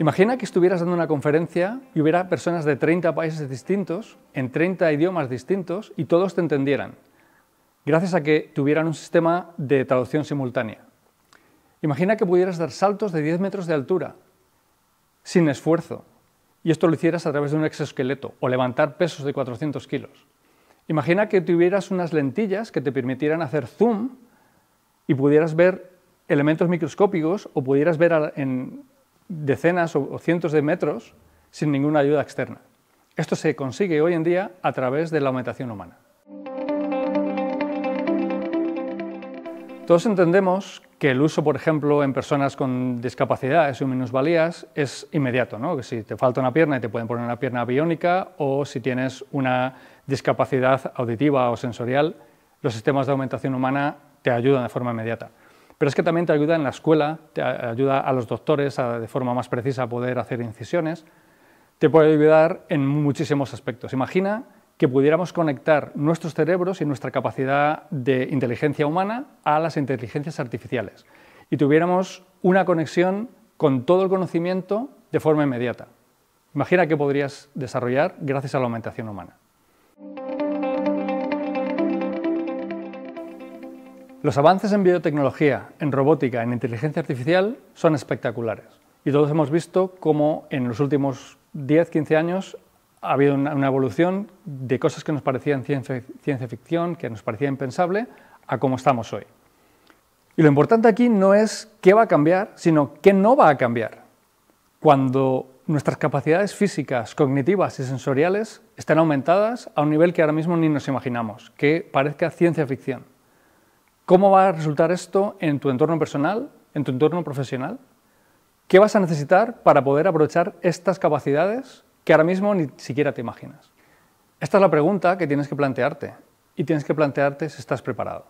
Imagina que estuvieras dando una conferencia y hubiera personas de 30 países distintos, en 30 idiomas distintos, y todos te entendieran, gracias a que tuvieran un sistema de traducción simultánea. Imagina que pudieras dar saltos de 10 metros de altura, sin esfuerzo, y esto lo hicieras a través de un exoesqueleto, o levantar pesos de 400 kilos. Imagina que tuvieras unas lentillas que te permitieran hacer zoom y pudieras ver elementos microscópicos o pudieras ver en decenas o cientos de metros sin ninguna ayuda externa. Esto se consigue hoy en día a través de la aumentación humana. Todos entendemos que el uso, por ejemplo, en personas con discapacidades o minusvalías es inmediato, ¿no? si te falta una pierna y te pueden poner una pierna biónica o si tienes una discapacidad auditiva o sensorial, los sistemas de aumentación humana te ayudan de forma inmediata. Pero es que también te ayuda en la escuela, te ayuda a los doctores de forma más precisa a poder hacer incisiones, te puede ayudar en muchísimos aspectos. Imagina que pudiéramos conectar nuestros cerebros y nuestra capacidad de inteligencia humana a las inteligencias artificiales y tuviéramos una conexión con todo el conocimiento de forma inmediata. Imagina que podrías desarrollar gracias a la aumentación humana. Los avances en biotecnología, en robótica, en inteligencia artificial son espectaculares. Y todos hemos visto cómo en los últimos 10-15 años ha habido una, evolución de cosas que nos parecían ciencia, ciencia ficción, que nos parecía impensable, a cómo estamos hoy. Y lo importante aquí no es qué va a cambiar, sino qué no va a cambiar. Cuando nuestras capacidades físicas, cognitivas y sensoriales están aumentadas a un nivel que ahora mismo ni nos imaginamos, que parezca ciencia ficción. ¿Cómo va a resultar esto en tu entorno personal, en tu entorno profesional? ¿Qué vas a necesitar para poder aprovechar estas capacidades que ahora mismo ni siquiera te imaginas? Esta es la pregunta que tienes que plantearte y tienes que plantearte si estás preparado.